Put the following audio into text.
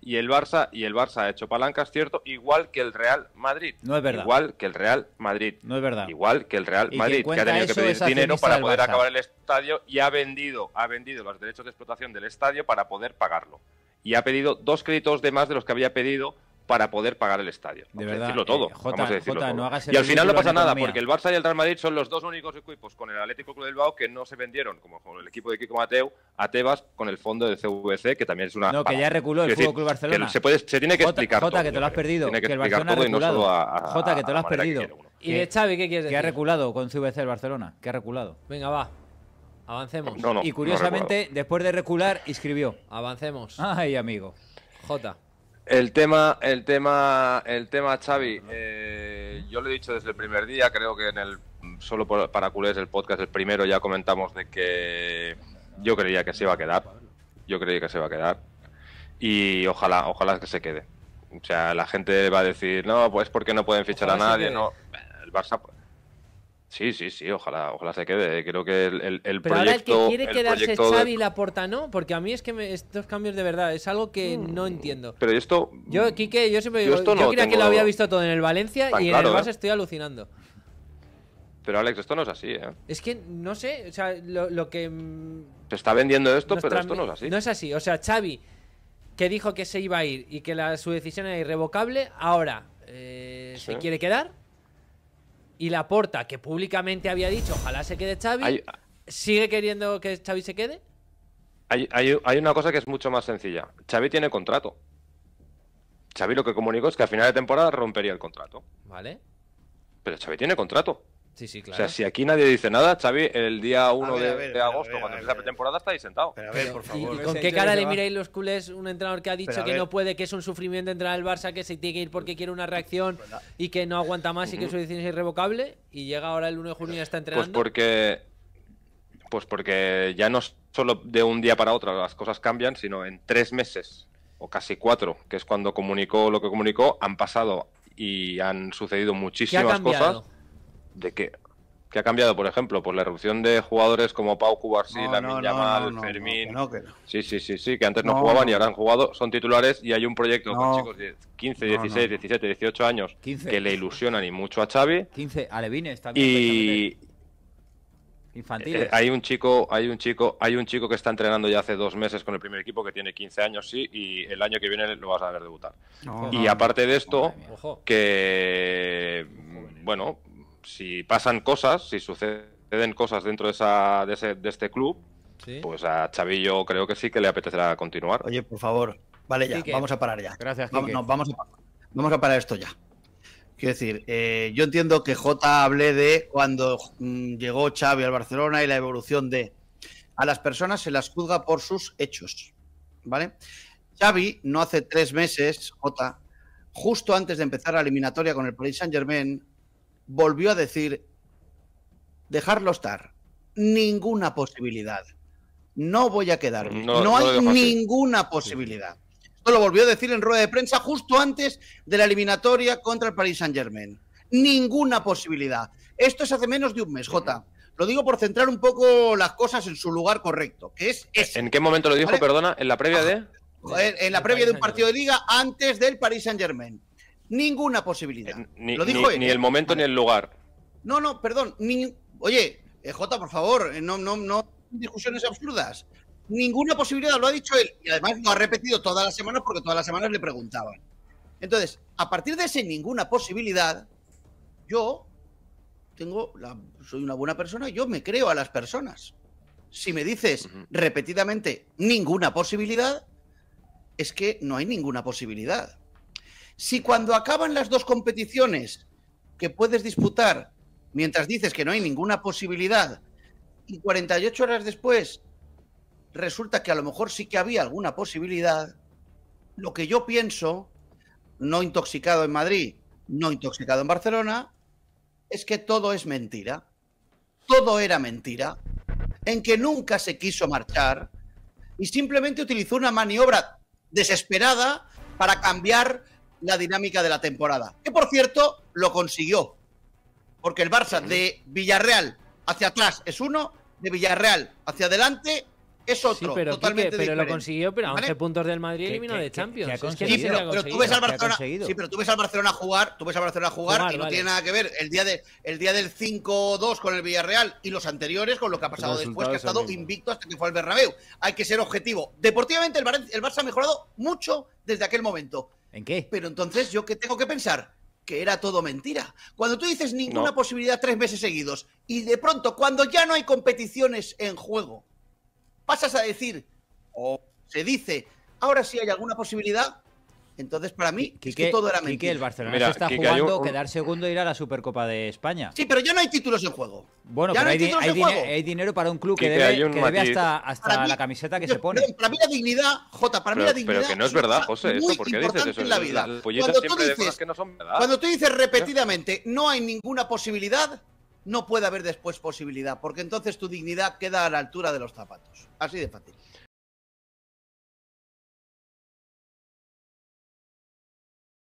y el Barça y el Barça ha hecho palancas, cierto, igual que el Real Madrid. No es verdad. Igual que el Real Madrid. No es verdad. Igual que el Real Madrid, que ha tenido que pedir dinero para poder acabar el estadio y ha vendido, ha vendido los derechos de explotación del estadio para poder pagarlo. Y ha pedido dos créditos de más de los que había pedido para poder pagar el estadio. De verdad, eh, a decirlo todo. No hagas eso. y al final no pasa nada, porque el Barça y el Real Madrid son los dos únicos equipos con el Atlético Club del Bao que no se vendieron, como con el equipo de Kiko Mateu, a Tebas con el fondo de CVC, que también es una. No, que ya reculó el Fútbol Club Barcelona. Se, tiene que explicar explicar. Jota, que te lo has perdido. Que, el Barcelona Jota, que te lo has perdido. ¿Y de eh, Xavi qué quieres decir? Que ha reculado con CVC el Barcelona. Que ha reculado. Venga, va. Avancemos. y curiosamente, después de recular, inscribió. Avancemos. Ay, amigo. Jota. El tema, el tema, el tema, Xavi, eh, yo lo he dicho desde el primer día, creo que en el solo para culés el podcast el primero ya comentamos de que yo creía que se iba a quedar. Yo creía que se iba a quedar. Y ojalá, ojalá que se quede. O sea, la gente va a decir, no, pues porque no pueden fichar a nadie, no. El Barça, pues, Sí, sí, sí, ojalá, ojalá se quede. Creo que el, el, el proyecto, ahora el que quiere quedarse Xavi la porta no, porque a mí es que estos cambios de verdad es algo que mm, no entiendo. Pero esto. Yo, Quique, yo siempre yo digo, yo creía que lo había visto todo en el Valencia y además ¿eh? estoy alucinando. Pero Alex, esto no es así, ¿eh? Es que no sé, o sea, lo, que. Se está vendiendo esto, pero esto no es así. No es así, o sea, Xavi, que dijo que se iba a ir y que la, su decisión era irrevocable, ahora eh, se quiere quedar y la porta que públicamente había dicho, ojalá se quede Xavi, ¿sigue queriendo que Xavi se quede? Hay, hay, una cosa que es mucho más sencilla. Xavi tiene contrato. Xavi lo que comunicó es que a final de temporada rompería el contrato. Vale. Pero Xavi tiene contrato. O sea, si aquí nadie dice nada, Xavi, el día 1 de, agosto, cuando empieza la pretemporada, está ahí sentado. ¿Y, con qué cara le miráis los culés un entrenador que ha dicho que no puede, que es un sufrimiento entrar al Barça, que se tiene que ir porque quiere una reacción pues y que no aguanta más y que su decisión es irrevocable? Y llega ahora el 1 de junio y está pues entrenando. Pues porque, pues porque ya no solo de un día para otro las cosas cambian, sino en tres meses o casi cuatro, que es cuando comunicó lo que comunicó, han pasado y han sucedido muchísimas cosas de que, que ha cambiado, por ejemplo, por la erupción de jugadores como Pau Cubarsí, no, Yamal, Fermín. sí, sí, sí, sí, que antes no, jugaban y ahora han jugado, son titulares y hay un proyecto con chicos de 15, 16, 17, 18 años que le ilusionan y mucho a Xavi. 15 a también. Y infantiles. Eh, hay un chico, hay un chico, hay un chico que está entrenando ya hace dos meses con el primer equipo que tiene 15 años, sí, y el año que viene lo vas a ver debutar. y aparte de esto, que bueno, si pasan cosas, si suceden cosas dentro de, esa, de, ese, de este club, pues a Chavillo creo que sí que le apetecerá continuar. Oye, por favor, vale ya, vamos a parar ya. Gracias, vamos, vamos, a, parar esto ya. Quiero decir, eh, yo entiendo que J hablé de cuando mm, llegó Xavi al Barcelona y la evolución de... A las personas se las juzga por sus hechos, ¿vale? Xavi, no hace tres meses, J, justo antes de empezar la eliminatoria con el Paris Saint-Germain, volvió a decir, dejarlo estar, ninguna posibilidad, no voy a quedarme, no, hay ninguna posibilidad. Esto lo volvió a decir en rueda de prensa justo antes de la eliminatoria contra el Paris Saint Germain. Ninguna posibilidad. Esto es hace menos de un mes, Jota. Lo digo por centrar un poco las cosas en su lugar correcto, que es ¿En qué momento lo dijo, perdona? ¿En la previa ah, de...? en la previa de un partido de liga antes del Paris Saint Germain ninguna eh, posibilidad. ni, Lo dijo el momento ni el lugar. No, no, perdón. Oye, eh, Jota, por favor, eh, no, no, no discusiones absurdas. Ninguna posibilidad, lo ha dicho él. Y además lo ha repetido todas las semanas porque todas las semanas le preguntaban. Entonces, a partir de ese ninguna posibilidad, yo tengo soy una buena persona, yo me creo a las personas. Si me dices repetidamente ninguna posibilidad, es que no hay ninguna posibilidad. Si cuando acaban las dos competiciones que puedes disputar, mientras dices que no hay ninguna posibilidad, y 48 horas después resulta que a lo mejor sí que había alguna posibilidad, lo que yo pienso, no intoxicado en Madrid, no intoxicado en Barcelona, es que todo es mentira. Todo era mentira. En que nunca se quiso marchar y simplemente utilizó una maniobra desesperada para cambiar la dinámica de la temporada. Que por cierto, lo consiguió. Porque el Barça de Villarreal hacia atrás es uno, de Villarreal hacia adelante es otro. pero, totalmente pero lo consiguió, pero a 11 puntos del Madrid eliminó de Champions. sí, pero, tú ves al Barcelona, jugar, tú ves al Barcelona jugar, y no tiene nada que ver el día, de, el día del 5-2 con el Villarreal y los anteriores con lo que ha pasado después, que ha estado invicto hasta que fue al Bernabéu. Hay que ser objetivo. Deportivamente el, el Barça ha mejorado mucho desde aquel momento. ¿En qué? Pero entonces, ¿yo qué tengo que pensar? Que era todo mentira. Cuando tú dices ninguna posibilidad tres meses seguidos y de pronto, cuando ya no hay competiciones en juego, pasas a decir, o se dice, ahora sí hay alguna posibilidad, entonces, para mí, es que todo era mentira. Quique, el Barcelona se está jugando quedar segundo e ir a la Supercopa de España. Sí, pero ya no hay títulos en juego. Bueno, ya pero no hay, títulos hay, juego. hay, dinero para un club que debe, que debe hasta, hasta la camiseta que se pone. Para mí la dignidad, Jota, para mí la dignidad. Pero que no es verdad, José, ¿por qué dices eso? En la vida. cuando tú dices repetidamente, no hay ninguna posibilidad, no puede haber después posibilidad, porque entonces tu dignidad queda a la altura de los zapatos. Así de fácil.